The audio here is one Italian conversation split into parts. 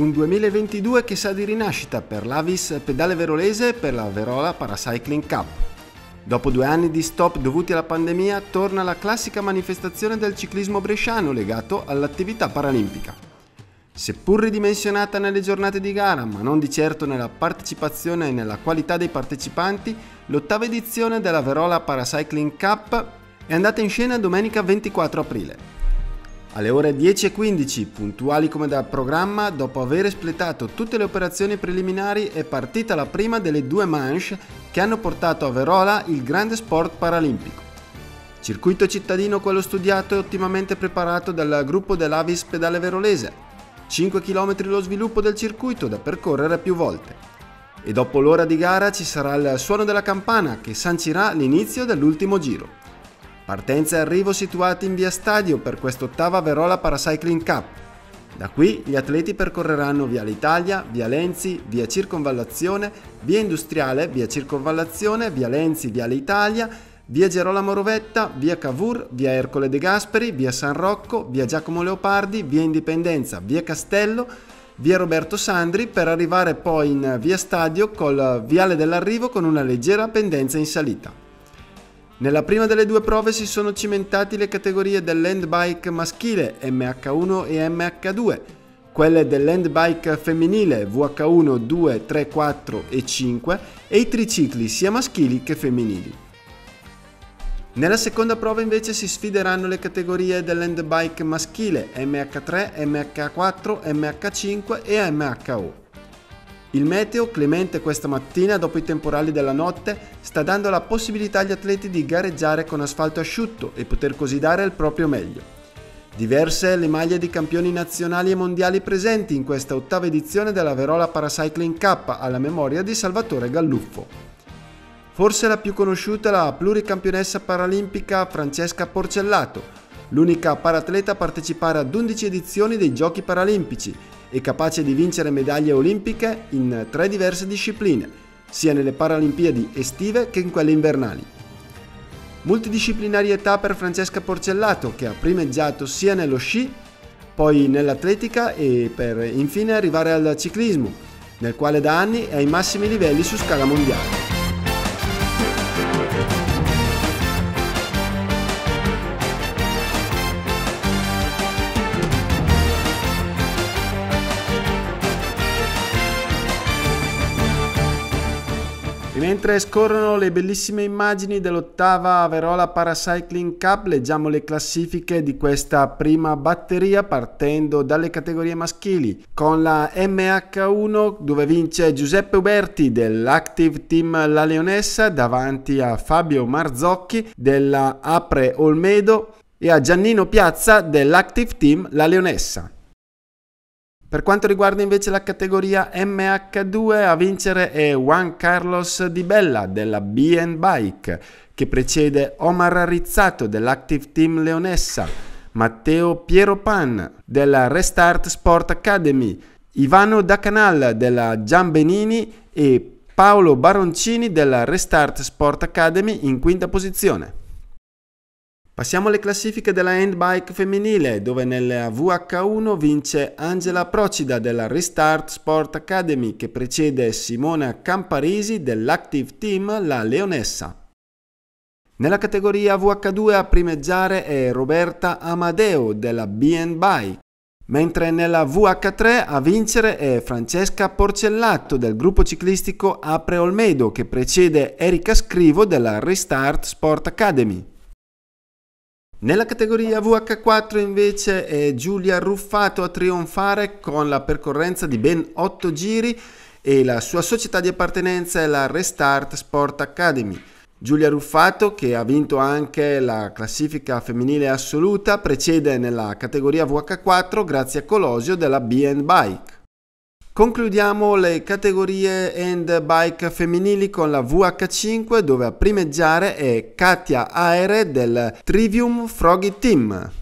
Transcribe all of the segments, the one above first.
Un 2022 che sa di rinascita per l'Avis Pedale Verolese e per la Verola Paracycling Cup. Dopo due anni di stop dovuti alla pandemia, torna la classica manifestazione del ciclismo bresciano legato all'attività paralimpica. Seppur ridimensionata nelle giornate di gara, ma non di certo nella partecipazione e nella qualità dei partecipanti, l'ottava edizione della Verola Paracycling Cup è andata in scena domenica 24 aprile. Alle ore 10.15, puntuali come da programma, dopo aver espletato tutte le operazioni preliminari, è partita la prima delle due manche che hanno portato a Verola il grande sport paralimpico. Circuito cittadino quello studiato e ottimamente preparato dal gruppo dell'Avis Pedale Verolese. 5 km lo sviluppo del circuito da percorrere più volte. E dopo l'ora di gara ci sarà il suono della campana che sancirà l'inizio dell'ultimo giro. Partenza e arrivo situati in via Stadio per quest'ottava Verola Paracycling Cup. Da qui gli atleti percorreranno via l'Italia, via Lenzi, via Circonvallazione, via Industriale, via Circonvallazione, via Lenzi, via l'Italia, via Gerolamo Rovetta, via Cavour, via Ercole De Gasperi, via San Rocco, via Giacomo Leopardi, via Indipendenza, via Castello, via Roberto Sandri per arrivare poi in via Stadio col viale dell'arrivo con una leggera pendenza in salita. Nella prima delle due prove si sono cimentati le categorie del landbike maschile MH1 e MH2, quelle del landbike femminile VH1, 2, 3, 4 e 5 e i tricicli sia maschili che femminili. Nella seconda prova invece si sfideranno le categorie del landbike maschile MH3, MH4, MH5 e MHO. Il meteo clemente questa mattina dopo i temporali della notte sta dando la possibilità agli atleti di gareggiare con asfalto asciutto e poter così dare il proprio meglio. Diverse le maglie di campioni nazionali e mondiali presenti in questa ottava edizione della Verola Paracycling K alla memoria di Salvatore Galluffo. Forse la più conosciuta è la pluricampionessa paralimpica Francesca Porcellato, l'unica paratleta a partecipare ad 11 edizioni dei Giochi Paralimpici e capace di vincere medaglie olimpiche in tre diverse discipline, sia nelle Paralimpiadi estive che in quelle invernali. Multidisciplinarietà per Francesca Porcellato che ha primeggiato sia nello sci, poi nell'atletica e per infine arrivare al ciclismo, nel quale da anni è ai massimi livelli su scala mondiale. Mentre scorrono le bellissime immagini dell'ottava Verola Paracycling Cup, leggiamo le classifiche di questa prima batteria partendo dalle categorie maschili. Con la MH1 dove vince Giuseppe Uberti dell'Active Team La Leonessa davanti a Fabio Marzocchi della Apre Olmedo e a Giannino Piazza dell'Active Team La Leonessa. Per quanto riguarda invece la categoria MH2, a vincere è Juan Carlos Di Bella della BN Bike, che precede Omar Rizzato dell'Active Team Leonessa, Matteo Piero Pan della Restart Sport Academy, Ivano Dacanal della Giambenini e Paolo Baroncini della Restart Sport Academy in quinta posizione. Passiamo alle classifiche della handbike femminile, dove nella VH1 vince Angela Procida della Restart Sport Academy, che precede Simona Camparisi dell'Active Team, la Leonessa. Nella categoria VH2 a primeggiare è Roberta Amadeo della BNB, mentre nella VH3 a vincere è Francesca Porcellato del gruppo ciclistico Apre Olmedo che precede Erika Scrivo della Restart Sport Academy. Nella categoria VH4 invece è Giulia Ruffato a trionfare con la percorrenza di ben 8 giri e la sua società di appartenenza è la Restart Sport Academy. Giulia Ruffato, che ha vinto anche la classifica femminile assoluta, precede nella categoria VH4 grazie a Colosio della BN Bike. Concludiamo le categorie end bike femminili con la VH5 dove a primeggiare è Katia Aere del Trivium Froggy Team.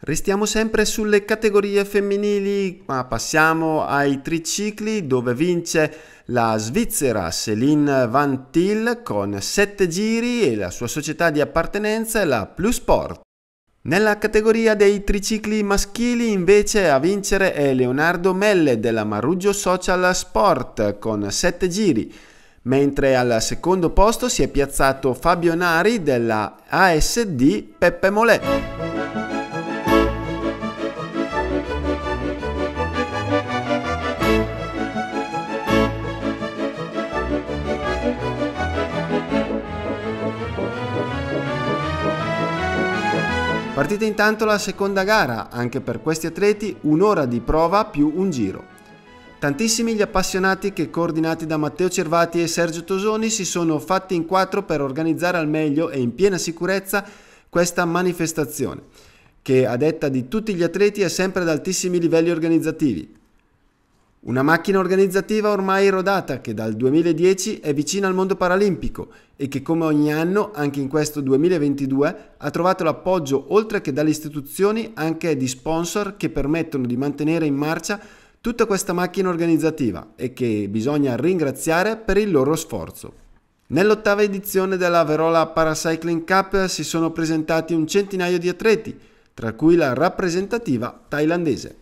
Restiamo sempre sulle categorie femminili, ma passiamo ai tricicli dove vince la svizzera Céline Van Til con 7 giri e la sua società di appartenenza è la Plusport. Nella categoria dei tricicli maschili invece a vincere è Leonardo Melle della Maruggio Social Sport con 7 giri, mentre al secondo posto si è piazzato Fabio Nari della ASD Peppe Molè. Partita intanto la seconda gara, anche per questi atleti un'ora di prova più un giro. Tantissimi gli appassionati che, coordinati da Matteo Cervati e Sergio Tosoni, si sono fatti in quattro per organizzare al meglio e in piena sicurezza questa manifestazione, che a detta di tutti gli atleti è sempre ad altissimi livelli organizzativi. Una macchina organizzativa ormai rodata che dal 2010 è vicina al mondo paralimpico e che come ogni anno, anche in questo 2022, ha trovato l'appoggio oltre che dalle istituzioni anche di sponsor che permettono di mantenere in marcia tutta questa macchina organizzativa e che bisogna ringraziare per il loro sforzo. Nell'ottava edizione della Verola Paracycling Cup si sono presentati un centinaio di atleti, tra cui la rappresentativa thailandese.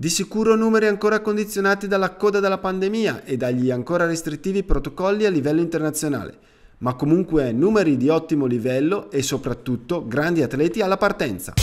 Di sicuro numeri ancora condizionati dalla coda della pandemia e dagli ancora restrittivi protocolli a livello internazionale, ma comunque numeri di ottimo livello e soprattutto grandi atleti alla partenza.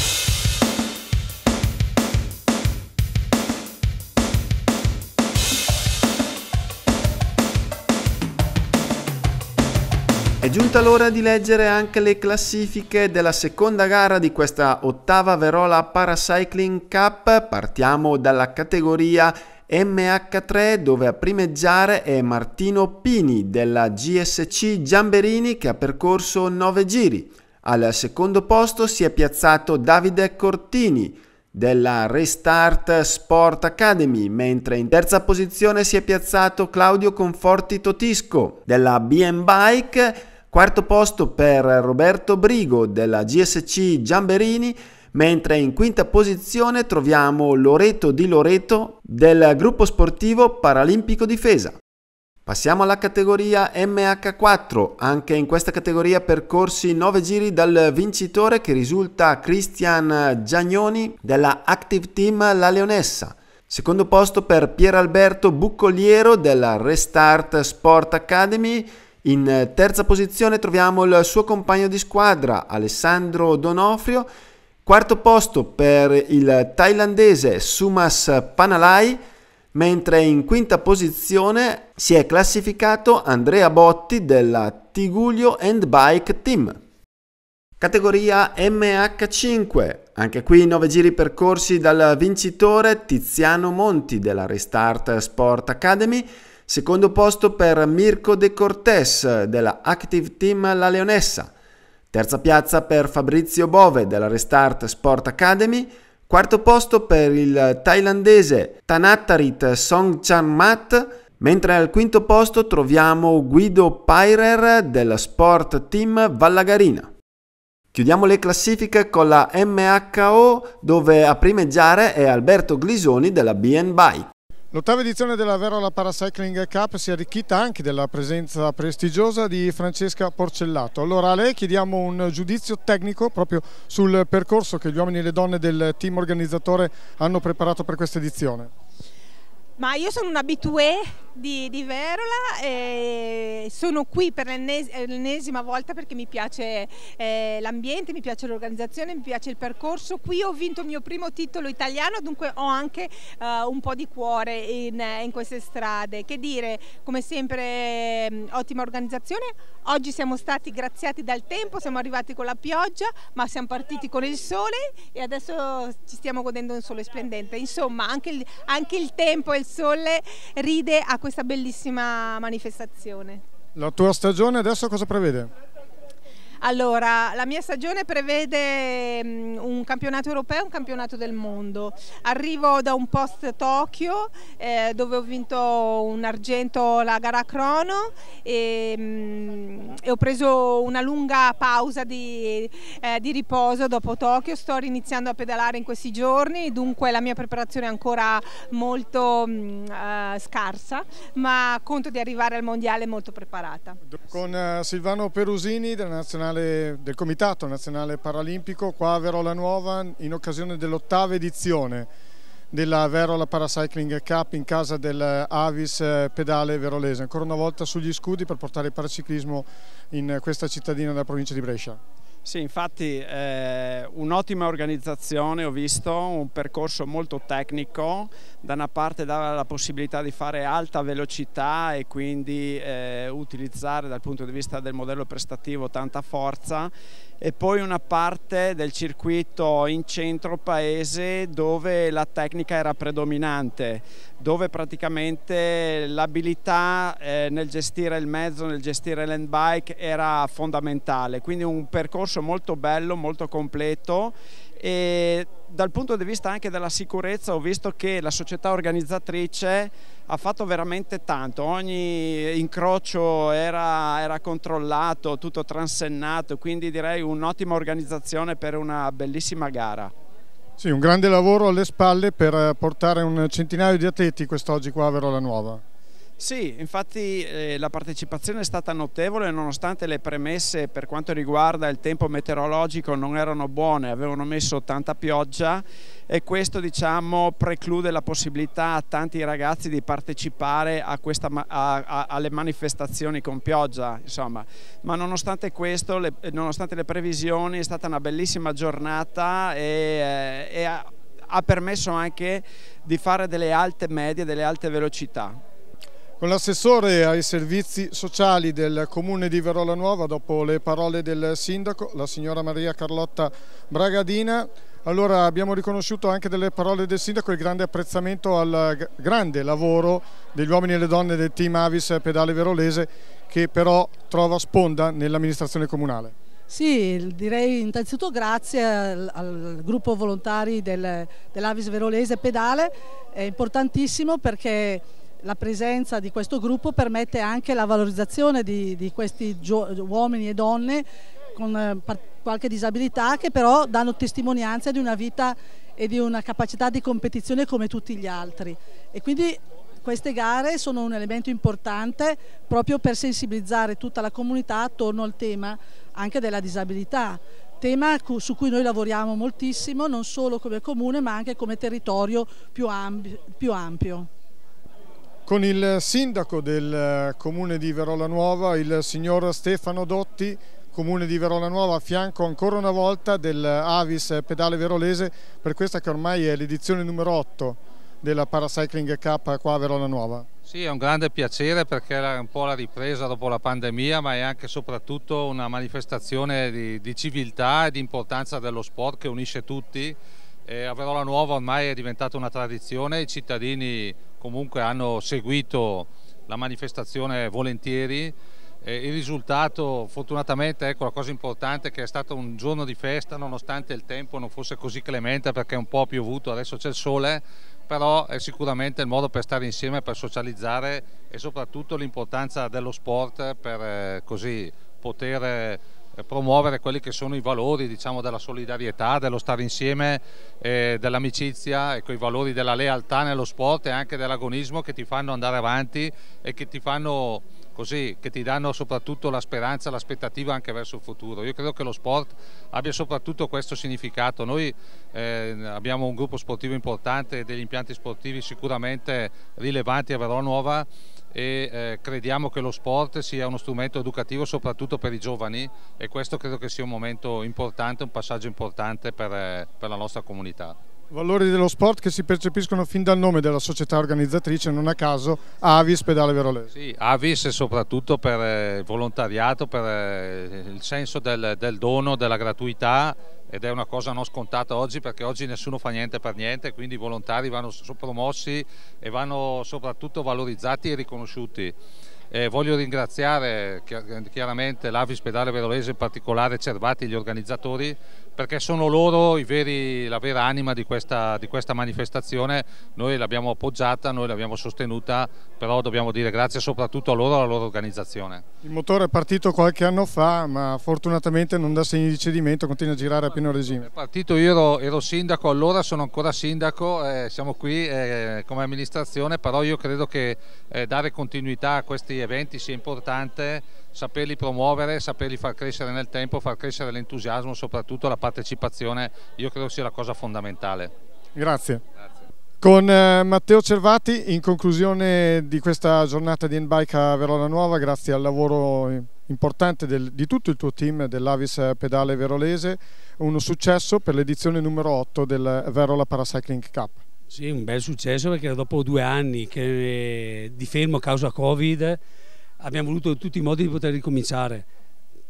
È giunta l'ora di leggere anche le classifiche della seconda gara di questa ottava Verola Paracycling Cup. Partiamo dalla categoria MH3 dove a primeggiare è Martino Pini della GSC Giamberini che ha percorso 9 giri. Al secondo posto si è piazzato Davide Cortini della Restart Sport Academy, mentre in terza posizione si è piazzato Claudio Conforti Totisco della BM Bike Quarto posto per Roberto Brigo della GSC Giamberini, mentre in quinta posizione troviamo Loreto di Loreto del gruppo sportivo Paralimpico Difesa. Passiamo alla categoria MH4, anche in questa categoria percorsi 9 giri dal vincitore che risulta Cristian Giagnoni della Active Team La Leonessa. Secondo posto per Pieralberto Buccoliero della Restart Sport Academy, in terza posizione troviamo il suo compagno di squadra Alessandro Donofrio, quarto posto per il thailandese Sumas Panalai, mentre in quinta posizione si è classificato Andrea Botti della Tiguglio Bike Team. Categoria MH5, anche qui 9 giri percorsi dal vincitore Tiziano Monti della Restart Sport Academy Secondo posto per Mirko De Cortés della Active Team La Leonessa. Terza piazza per Fabrizio Bove della Restart Sport Academy. Quarto posto per il thailandese Tanattarit Songchanmat, mentre al quinto posto troviamo Guido Pairer della Sport Team Vallagarina. Chiudiamo le classifiche con la MHO dove a primeggiare è Alberto Glisoni della BN Bike. L'ottava edizione della Verola Paracycling Cup si è arricchita anche della presenza prestigiosa di Francesca Porcellato. Allora a lei chiediamo un giudizio tecnico proprio sul percorso che gli uomini e le donne del team organizzatore hanno preparato per questa edizione. Ma io sono un abitué di, di Verola e sono qui per eh, l'ennesima volta perché mi piace eh, l'ambiente, mi piace l'organizzazione, mi piace il percorso. Qui ho vinto il mio primo titolo italiano, dunque ho anche eh, un po' di cuore in, in, queste strade. Che dire, come sempre mm, ottima organizzazione. Oggi siamo stati graziati dal tempo, siamo arrivati con la pioggia, ma siamo partiti con il sole e adesso ci stiamo godendo un sole splendente. Insomma, anche il, anche il tempo e il Sole ride a questa bellissima manifestazione. La tua stagione adesso cosa prevede? Allora, la mia stagione prevede mm, un campionato europeo e un campionato del mondo. Arrivo da un post Tokyo eh, dove ho vinto un argento la gara crono e, mh, mm, e ho preso una lunga pausa di, eh, di, riposo dopo Tokyo. Sto iniziando a pedalare in questi giorni, dunque la mia preparazione è ancora molto mh, mm, eh, uh, scarsa, ma conto di arrivare al mondiale molto preparata. Con uh, Silvano Perusini della Nazionale nazionale, del Comitato Nazionale Paralimpico qua a Verola Nuova in occasione dell'ottava edizione della Verola Paracycling Cup in casa dell'Avis eh, eh, Pedale Verolese, ancora una volta sugli scudi per portare il paraciclismo in eh, questa cittadina della provincia di Brescia. Sì, infatti eh, un'ottima organizzazione, ho visto un percorso molto tecnico, da una parte dava la possibilità di fare alta velocità e quindi eh, utilizzare dal punto di vista del modello prestativo tanta forza e poi una parte del circuito in centro paese dove la tecnica era predominante, dove praticamente l'abilità eh, nel gestire il mezzo, nel gestire l'handbike era fondamentale, quindi un percorso percorso molto bello, molto completo e dal punto di vista anche della sicurezza ho visto che la società organizzatrice ha fatto veramente tanto, ogni incrocio era, era controllato, tutto transennato, quindi direi un'ottima organizzazione per una bellissima gara. Sì, un grande lavoro alle spalle per eh, portare un centinaio di atleti quest'oggi qua a Verola Nuova. Sì, infatti eh, la partecipazione è stata notevole nonostante le premesse per quanto riguarda il tempo meteorologico non erano buone, avevano messo tanta pioggia e questo diciamo, preclude la possibilità a tanti ragazzi di partecipare a questa, a, a, alle manifestazioni con pioggia, insomma. ma nonostante questo, le, nonostante le previsioni è stata una bellissima giornata e, eh, e ha, ha permesso anche di fare delle alte medie, delle alte velocità. Con l'assessore ai servizi sociali del comune di Verola Nuova, dopo le parole del sindaco, la signora Maria Carlotta Bragadina, allora abbiamo riconosciuto anche delle parole del sindaco il grande apprezzamento al grande lavoro degli uomini e le donne del team Avis Pedale Verolese che però trova sponda nell'amministrazione comunale. Sì, direi innanzitutto grazie al, al gruppo volontari del, dell'Avis Verolese Pedale, è importantissimo perché la presenza di questo gruppo permette anche la valorizzazione di, di questi uomini e donne con eh, qualche disabilità che però danno testimonianza di una vita e di una capacità di competizione come tutti gli altri e quindi queste gare sono un elemento importante proprio per sensibilizzare tutta la comunità attorno al tema anche della disabilità tema su cui noi lavoriamo moltissimo non solo come comune ma anche come territorio più ampio con il sindaco del eh, comune di Verola Nuova, il signor Stefano Dotti, comune di Verola Nuova, a fianco ancora una volta dell'Avis eh, eh, Pedale Verolese per questa che ormai è l'edizione numero 8 della Paracycling Cup qua a Verola Nuova. Sì, è un grande piacere perché è un po' la ripresa dopo la pandemia, ma è anche e soprattutto una manifestazione di, di civiltà e di importanza dello sport che unisce tutti. E a Verola Nuova ormai è diventata una tradizione, i cittadini comunque hanno seguito la manifestazione volentieri. il risultato fortunatamente, ecco la cosa importante, è che è stato un giorno di festa nonostante il tempo non fosse così clemente perché è un po' piovuto, adesso c'è il sole, però è sicuramente il modo per stare insieme, per socializzare e soprattutto l'importanza dello sport per eh, così poter eh, eh, promuovere quelli che sono i valori diciamo, della solidarietà, dello stare insieme, eh, dell'amicizia, ecco, i valori della lealtà nello sport e anche dell'agonismo che ti fanno andare avanti e che ti fanno così, che ti danno soprattutto la speranza, l'aspettativa anche verso il futuro. Io credo che lo sport abbia soprattutto questo significato. Noi eh, abbiamo un gruppo sportivo importante, degli impianti sportivi sicuramente rilevanti a Veronuova e eh, crediamo che lo sport sia uno strumento educativo soprattutto per i giovani e questo credo che sia un momento importante, un passaggio importante per, eh, per la nostra comunità. Valori dello sport che si percepiscono fin dal nome della società organizzatrice, non a caso Avis Pedale Verolese. Sì, Avis soprattutto per eh, il volontariato, per eh, il senso del, del dono, della gratuità ed è una cosa non scontata oggi perché oggi nessuno fa niente per niente, quindi i volontari vanno promossi e vanno soprattutto valorizzati e riconosciuti. Eh, voglio ringraziare chiaramente l'Avispedale Verolese, in particolare Cervati, gli organizzatori perché sono loro veri, la vera anima di questa, di questa manifestazione, noi l'abbiamo appoggiata, noi l'abbiamo sostenuta, però dobbiamo dire grazie soprattutto a loro e alla loro organizzazione. Il motore è partito qualche anno fa, ma fortunatamente non dà segni di cedimento, continua a girare a pieno regime. È partito, io ero, ero sindaco allora, sono ancora sindaco, eh, siamo qui eh, come amministrazione, però io credo che eh, dare continuità a questi eventi sia importante saperli promuovere, saperli far crescere nel tempo, far crescere l'entusiasmo, soprattutto la partecipazione, io credo sia la cosa fondamentale. Grazie. Con eh, Matteo Cervati, in conclusione di questa giornata di Endbike a Verona Nuova, grazie al lavoro importante del, di tutto il tuo team dell'Avis Pedale Verolese, un successo per l'edizione numero 8 del Verola Paracycling Cup. Sì, un bel successo perché dopo due anni eh, di fermo a causa Covid abbiamo voluto in tutti i modi di poter ricominciare.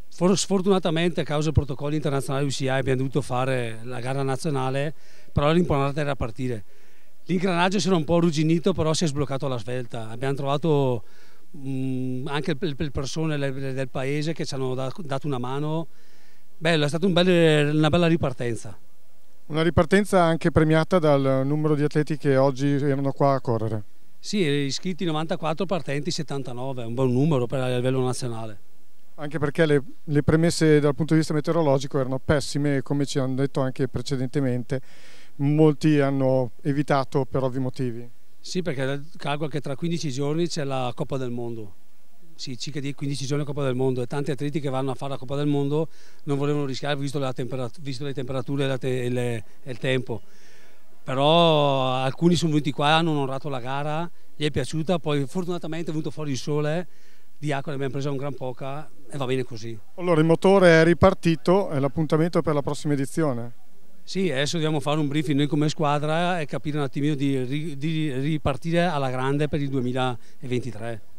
Sfortunatamente a causa del protocollo internazionale UCI abbiamo dovuto fare la gara nazionale, però l'importante era partire. L'ingranaggio si era un po' arrugginito, però si è sbloccato alla svelta. Abbiamo trovato mh, mm, anche le persone del paese che ci hanno dato una mano. Bello, è stata un bel, una bella ripartenza. Una ripartenza anche premiata dal numero di atleti che oggi erano qua a correre. Sì, iscritti 94, partenti 79, è un buon numero per a livello nazionale. Anche perché le, le premesse dal punto di vista meteorologico erano pessime, come ci hanno detto anche precedentemente, molti hanno evitato per ovvi motivi. Sì, perché calcolo che tra 15 giorni c'è la Coppa del Mondo, sì, circa 15 giorni la Coppa del Mondo e tanti atleti che vanno a fare la Coppa del Mondo non volevano rischiare visto, visto le temperature e, te e, le e il tempo però alcuni sono venuti qua, hanno onorato la gara, gli è piaciuta, poi fortunatamente è venuto fuori il sole, di acqua ne abbiamo presa un gran poca e va bene così. Allora il motore è ripartito, è l'appuntamento per la prossima edizione? Sì, adesso dobbiamo fare un briefing noi come squadra e capire un attimino di, di ripartire alla grande per il 2023.